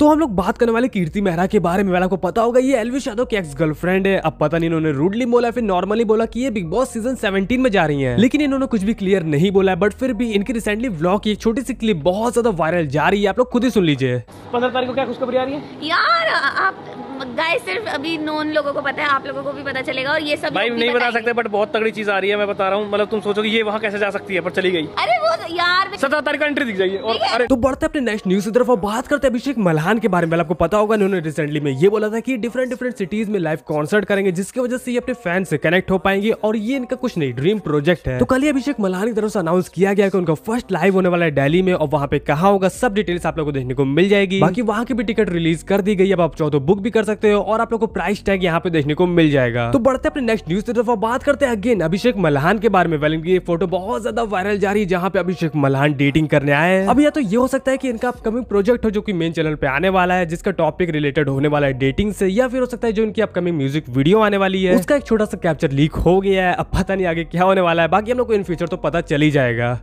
तो हम लोग बात करने वाले कीर्ति मेहरा के बारे में आपको पता होगा ये एलविश यादव की एक्स गर्लफ्रेंड है अब पता नहीं इन्होंने रूडली बोला फिर नॉर्मली बोला कि ये बिग बॉस सीजन 17 में जा रही हैं लेकिन इन्होंने कुछ भी क्लियर नहीं बोला बट फिर भी इनकी रिसेंटली ब्लॉग की एक छोटी सी क्लिप बहुत ज्यादा वायरल जा रही है आप लोग खुद ही सुन लीजिए पंद्रह तारीख को क्या खुशखबरी आ रही है यार आप गाय सिर्फ अभी नॉन लोगों को पता है आप लोगों को भी पता चलेगा और ये सब भाई नहीं बता सकते बट बहुत तगड़ी चीज आ रही है मैं बता रहा हूँ मतलब तुम सोचो कि ये वहाँ कैसे जा सकती है पर चली गई अरे वो यार सत्रह तारीख का एंट्री दिख जाइए और अरे तो बढ़ते अपने नेक्स्ट न्यूज की तरफ और बात करते अभिषेक मल्हार खान के बारे में आपको पता होगा उन्होंने रिसेंटली में ये बोला था कि डिफरेंट डिफरेंट सिटीज में लाइव कॉन्सर्ट करेंगे जिसकी वजह से ये अपने फैन से कनेक्ट हो पाएंगे और ये इनका कुछ नहीं ड्रीम प्रोजेक्ट है तो कल ही अभिषेक मल्हान की तरफ से अनाउंस किया गया कि उनका फर्स्ट लाइव होने वाला है डेली में और वहाँ पे कहा होगा सब डिटेल्स आप लोग को देखने को मिल जाएगी बाकी वहाँ की भी टिकट रिलीज कर दी गई अब आप चाहो बुक तो भी कर सकते हो और आप लोग को प्राइस टैग यहाँ पे देखने को मिल जाएगा तो बढ़ते अपने नेक्स्ट न्यूज की तरफ बात करते हैं अगेन अभिषेक मल्हान के बारे में वेल इनकी फोटो बहुत ज्यादा वायरल जा रही है जहाँ पे अभिषेक मल्हान डेटिंग करने आए अब या तो ये हो सकता है की इनका अपकमिंग प्रोजेक्ट हो जो की मेन चैनल पे आने आने वाला है जिसका टॉपिक रिलेटेड होने वाला है डेटिंग से या फिर हो सकता है जो इनकी अपकमिंग म्यूजिक वीडियो आने वाली है उसका एक छोटा सा कैप्चर लीक हो गया है अब पता नहीं आगे क्या होने वाला है बाकी हम लोग को इन फ्यूचर तो पता चली जाएगा